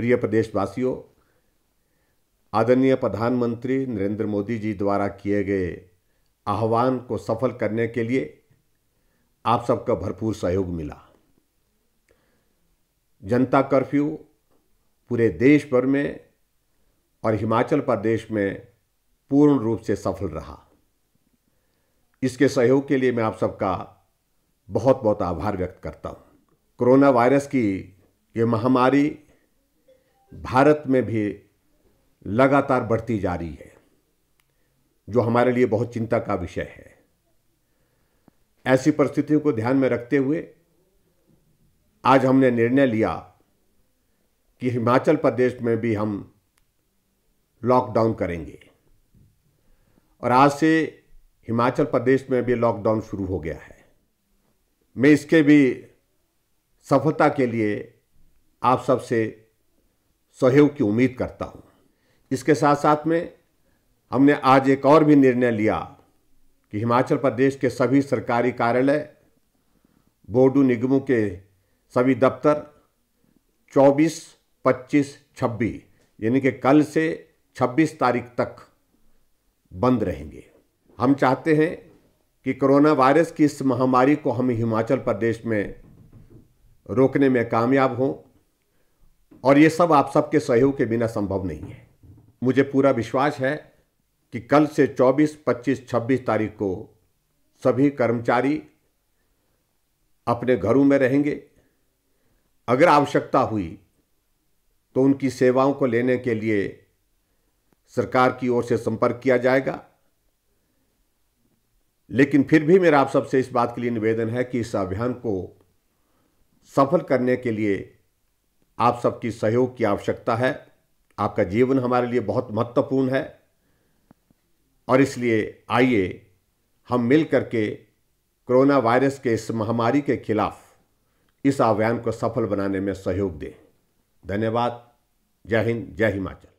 प्रिय प्रदेशवासियों आदरणीय प्रधानमंत्री नरेंद्र मोदी जी द्वारा किए गए आह्वान को सफल करने के लिए आप सबका भरपूर सहयोग मिला जनता कर्फ्यू पूरे देश भर में और हिमाचल प्रदेश में पूर्ण रूप से सफल रहा इसके सहयोग के लिए मैं आप सबका बहुत बहुत आभार व्यक्त करता हूँ कोरोना वायरस की ये महामारी भारत में भी लगातार बढ़ती जा रही है जो हमारे लिए बहुत चिंता का विषय है ऐसी परिस्थितियों को ध्यान में रखते हुए आज हमने निर्णय लिया कि हिमाचल प्रदेश में भी हम लॉकडाउन करेंगे और आज से हिमाचल प्रदेश में भी लॉकडाउन शुरू हो गया है मैं इसके भी सफलता के लिए आप सबसे सहयोग की उम्मीद करता हूँ इसके साथ साथ में हमने आज एक और भी निर्णय लिया कि हिमाचल प्रदेश के सभी सरकारी कार्यालय बोर्डू निगमों के सभी दफ्तर 24, 25, 26 यानी कि कल से 26 तारीख तक बंद रहेंगे हम चाहते हैं कि कोरोना वायरस की इस महामारी को हम हिमाचल प्रदेश में रोकने में कामयाब हों और ये सब आप सबके सहयोग के बिना संभव नहीं है मुझे पूरा विश्वास है कि कल से 24, 25, 26 तारीख को सभी कर्मचारी अपने घरों में रहेंगे अगर आवश्यकता हुई तो उनकी सेवाओं को लेने के लिए सरकार की ओर से संपर्क किया जाएगा लेकिन फिर भी मेरा आप सबसे इस बात के लिए निवेदन है कि इस अभियान को सफल करने के लिए आप सबकी सहयोग की आवश्यकता है आपका जीवन हमारे लिए बहुत महत्वपूर्ण है और इसलिए आइए हम मिल करके कोरोना वायरस के इस महामारी के खिलाफ इस अभियान को सफल बनाने में सहयोग दें धन्यवाद जय हिंद जय हिमाचल